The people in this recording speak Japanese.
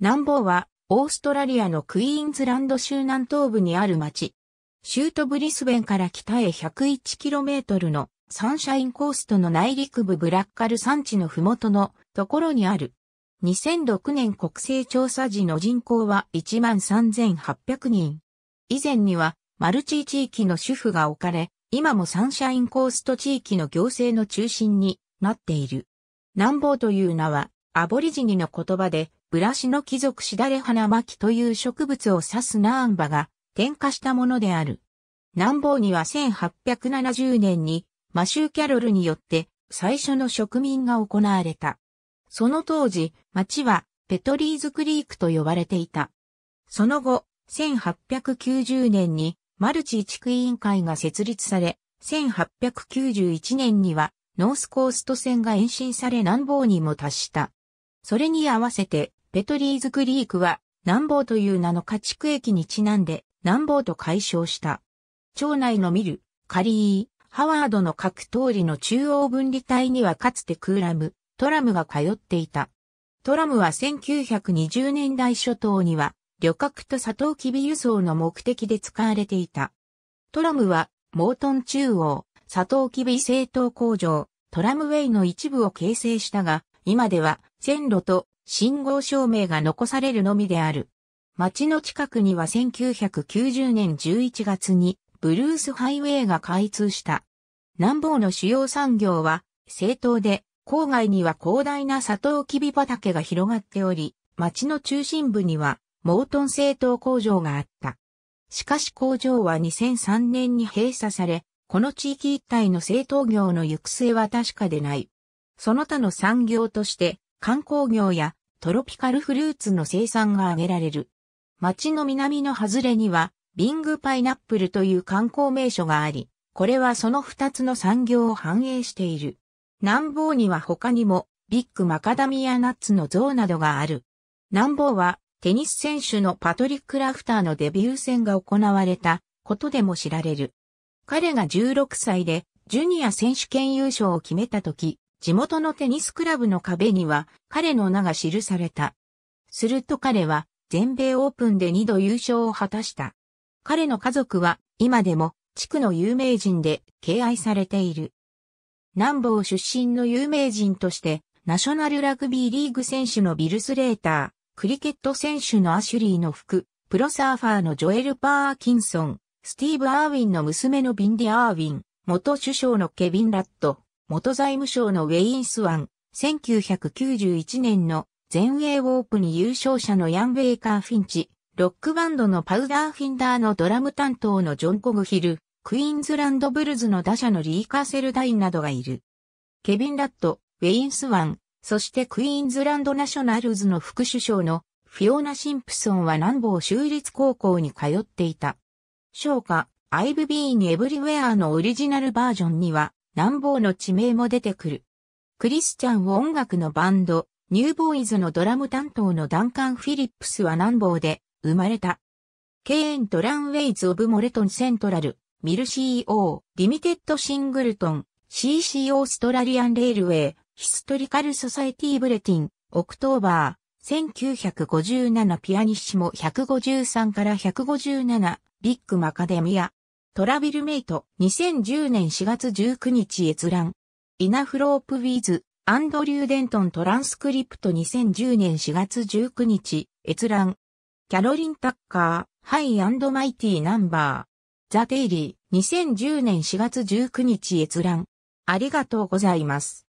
南方は、オーストラリアのクイーンズランド州南東部にある町。州都ブリスベンから北へ 101km のサンシャインコーストの内陸部ブラッカル山地の麓のところにある。2006年国勢調査時の人口は13,800人。以前にはマルチ地域の主婦が置かれ、今もサンシャインコースト地域の行政の中心になっている。南方という名はアボリジニの言葉でブラシの貴族しだれ花巻という植物を指すナーンバが点火したものである。南方には1870年にマシュー・キャロルによって最初の植民が行われた。その当時、町はペトリーズクリークと呼ばれていた。その後、1890年にマルチ地区委員会が設立され、1891年にはノースコースト線が延伸され南方にも達した。それに合わせてペトリーズクリークは南坊という名の家畜駅にちなんで南坊と解消した。町内のミル、カリー、ハワードの各通りの中央分離帯にはかつてクーラム、トラムが通っていた。トラムは1920年代初頭には旅客とサトウキビ輸送の目的で使われていた。トラムはモートン中央、サトウキビ製糖工場、トラムウェイの一部を形成したが、今では線路と信号証明が残されるのみである。町の近くには1990年11月にブルースハイウェイが開通した。南方の主要産業は、政党で、郊外には広大なサトウキビ畑が広がっており、町の中心部には、モートン製糖工場があった。しかし工場は2003年に閉鎖され、この地域一帯の製糖業の行く末は確かでない。その他の産業として、観光業やトロピカルフルーツの生産が挙げられる。町の南の外れには、ビングパイナップルという観光名所があり、これはその二つの産業を反映している。南方には他にも、ビッグマカダミアナッツの像などがある。南方は、テニス選手のパトリック・ラフターのデビュー戦が行われたことでも知られる。彼が16歳でジュニア選手権優勝を決めた時、地元のテニスクラブの壁には彼の名が記された。すると彼は全米オープンで2度優勝を果たした。彼の家族は今でも地区の有名人で敬愛されている。南部出身の有名人としてナショナルラグビーリーグ選手のビルスレーター、クリケット選手のアシュリーの服、プロサーファーのジョエル・パーキンソン、スティーブ・アーウィンの娘のビンディ・アーウィン、元首相のケビン・ラット、元財務省のウェインスワン、1991年の全英オープン優勝者のヤン・ウェイカー・フィンチ、ロックバンドのパウダー・フィンダーのドラム担当のジョン・コグヒル、クイーンズランド・ブルズの打者のリー・カーセル・ダインなどがいる。ケビン・ラット、ウェインスワン、そしてクイーンズランド・ナショナルズの副首相のフィオナ・シンプソンは南方州立高校に通っていた。昇華、I've been everywhere のオリジナルバージョンには、南方の地名も出てくる。クリスチャンを音楽のバンド、ニューボーイズのドラム担当のダンカン・フィリップスは南方で生まれた。ケーントランウェイズ・オブ・モレトン・セントラル、ミル CEO、リミテッド・シングルトン、CC オーストラリアン・レールウェイ、ヒストリカル・ソサエティ・ブレティン、オクトーバー、1957ピアニッシモ153から157、ビッグ・マカデミア、トラビルメイト、2010年4月19日閲覧。イナフロープウィズ、アンドリュー・デントントランスクリプト2010年4月19日、閲覧。キャロリン・タッカー、ハイマイティ・ナンバー。ザ・デイリー、2010年4月19日閲覧。ありがとうございます。